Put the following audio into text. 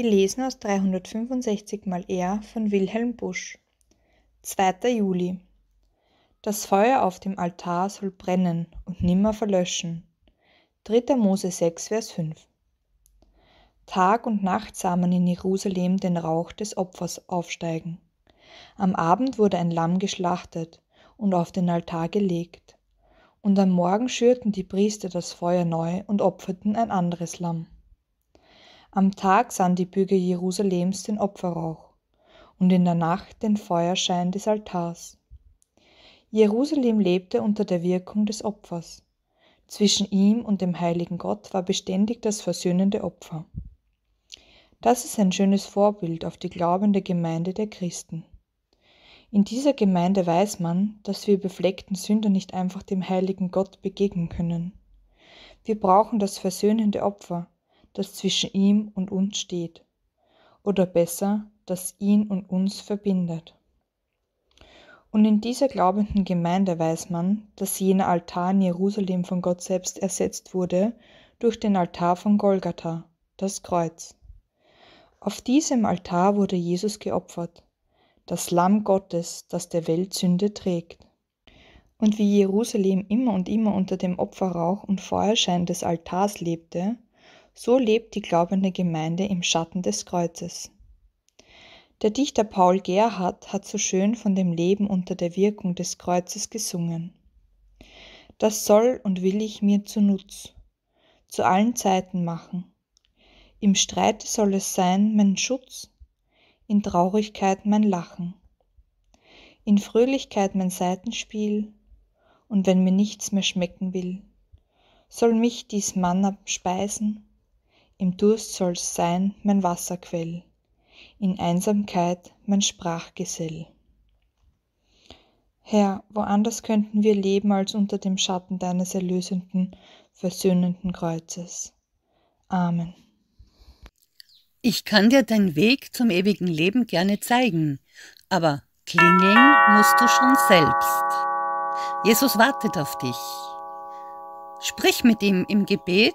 Gelesen aus 365 mal R von Wilhelm Busch. 2. Juli. Das Feuer auf dem Altar soll brennen und nimmer verlöschen. 3. Mose 6, Vers 5. Tag und Nacht sah man in Jerusalem den Rauch des Opfers aufsteigen. Am Abend wurde ein Lamm geschlachtet und auf den Altar gelegt. Und am Morgen schürten die Priester das Feuer neu und opferten ein anderes Lamm. Am Tag sahen die Bürger Jerusalems den Opferrauch und in der Nacht den Feuerschein des Altars. Jerusalem lebte unter der Wirkung des Opfers. Zwischen ihm und dem heiligen Gott war beständig das versöhnende Opfer. Das ist ein schönes Vorbild auf die glaubende Gemeinde der Christen. In dieser Gemeinde weiß man, dass wir befleckten Sünder nicht einfach dem heiligen Gott begegnen können. Wir brauchen das versöhnende Opfer, das zwischen ihm und uns steht, oder besser, das ihn und uns verbindet. Und in dieser glaubenden Gemeinde weiß man, dass jener Altar in Jerusalem von Gott selbst ersetzt wurde durch den Altar von Golgatha, das Kreuz. Auf diesem Altar wurde Jesus geopfert, das Lamm Gottes, das der Welt Sünde trägt. Und wie Jerusalem immer und immer unter dem Opferrauch und Feuerschein des Altars lebte, so lebt die glaubende Gemeinde im Schatten des Kreuzes. Der Dichter Paul Gerhardt hat so schön von dem Leben unter der Wirkung des Kreuzes gesungen. Das soll und will ich mir zu Nutz, zu allen Zeiten machen. Im Streit soll es sein mein Schutz, in Traurigkeit mein Lachen, in Fröhlichkeit mein Seitenspiel, und wenn mir nichts mehr schmecken will, soll mich dies Mann abspeisen im Durst soll's sein mein Wasserquell, in Einsamkeit mein Sprachgesell. Herr, woanders könnten wir leben als unter dem Schatten deines erlösenden, versöhnenden Kreuzes. Amen. Ich kann dir deinen Weg zum ewigen Leben gerne zeigen, aber klingeln musst du schon selbst. Jesus wartet auf dich. Sprich mit ihm im Gebet